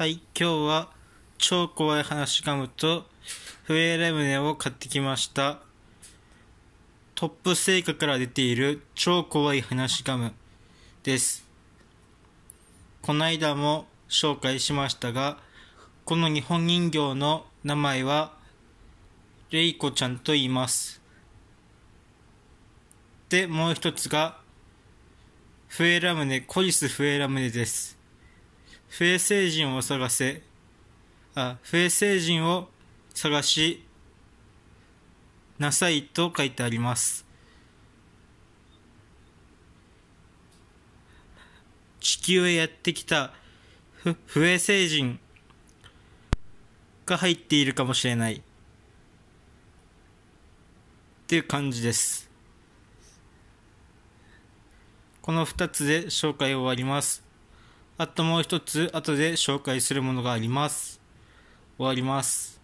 はい、今日は超怖い話ガムと笛レムネを買ってきました。トップ成果から出ている超怖い話ガムです。この間も紹介しましたが、この日本人形の名前はレイコちゃんと言います。で、もう一つが、フラムネ、コリスフラムネです。不衛生人を探せ、あ、不衛生人を探しなさいと書いてあります。地球へやってきた不衛生人が入っているかもしれない。っていう感じです。この2つで紹介を終わります。あともう一つ後で紹介するものがあります。終わります。